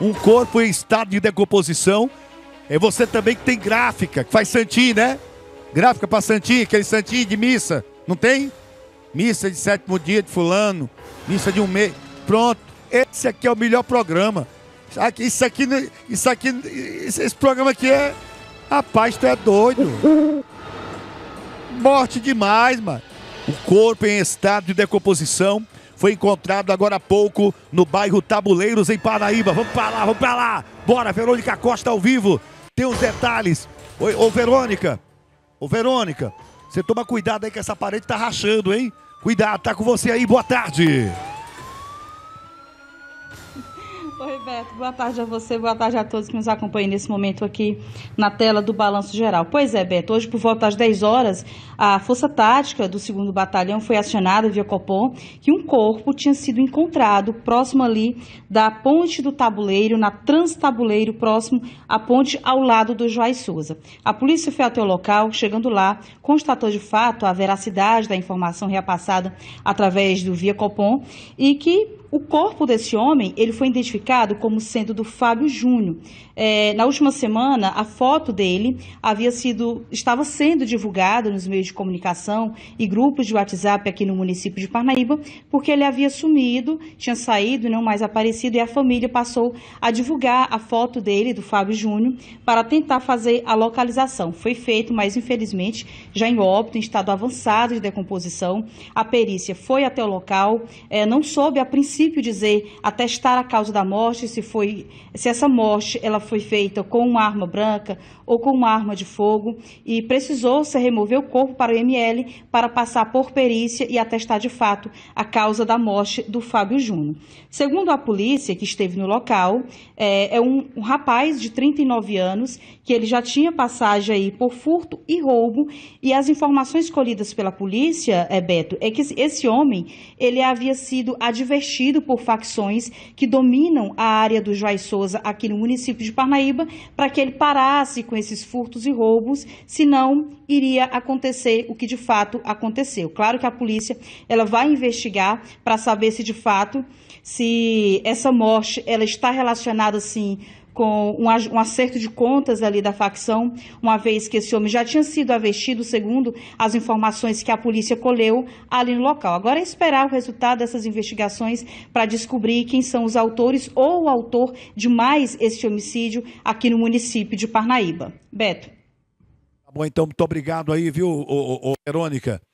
um corpo em estado de decomposição. É você também que tem gráfica, que faz santinho, né? Gráfica para santinho, aquele santinho de missa, não tem? Missa de sétimo dia de fulano, missa de um mês. Pronto, esse aqui é o melhor programa. Isso aqui, isso aqui, esse programa aqui é... Rapaz, tu é doido. Morte demais, mano. O corpo em estado de decomposição foi encontrado agora há pouco no bairro Tabuleiros, em Paraíba. Vamos para lá, vamos para lá. Bora, Verônica Costa ao vivo. Tem os detalhes. Oi, ô Verônica. Ô Verônica, você toma cuidado aí que essa parede tá rachando, hein? Cuidado, tá com você aí. Boa tarde. Oi, Beto. boa tarde a você, boa tarde a todos que nos acompanham nesse momento aqui na tela do Balanço Geral. Pois é, Beto, hoje por volta das 10 horas, a Força Tática do 2 Batalhão foi acionada via Copom que um corpo tinha sido encontrado próximo ali da Ponte do Tabuleiro, na Transtabuleiro, próximo à ponte ao lado do Joás Souza. A polícia foi até o local, chegando lá, constatou de fato a veracidade da informação repassada através do via Copom e que o corpo desse homem ele foi identificado como sendo do Fábio Júnior. É, na última semana, a foto dele havia sido, estava sendo divulgada nos meios de comunicação e grupos de WhatsApp aqui no município de Parnaíba, porque ele havia sumido, tinha saído e não mais aparecido, e a família passou a divulgar a foto dele, do Fábio Júnior, para tentar fazer a localização. Foi feito, mas infelizmente já em óbito, em estado avançado de decomposição. A perícia foi até o local, é, não soube a princípio princípio dizer atestar a causa da morte, se foi se essa morte ela foi feita com uma arma branca ou com uma arma de fogo e precisou se remover o corpo para o ML para passar por perícia e atestar de fato a causa da morte do Fábio Júnior. Segundo a polícia que esteve no local, é, é um, um, rapaz de 39 anos que ele já tinha passagem aí por furto e roubo e as informações colhidas pela polícia, é, Beto, é que esse homem ele havia sido advertido mantido por facções que dominam a área do Joás Souza aqui no município de Parnaíba, para que ele parasse com esses furtos e roubos, senão iria acontecer o que de fato aconteceu. Claro que a polícia ela vai investigar para saber se de fato se essa morte ela está relacionada assim com um, um acerto de contas ali da facção, uma vez que esse homem já tinha sido avestido, segundo as informações que a polícia colheu ali no local. Agora é esperar o resultado dessas investigações para descobrir quem são os autores ou o autor de mais este homicídio aqui no município de Parnaíba. Beto. Tá bom, então, muito obrigado aí, viu, ô, ô, ô Verônica?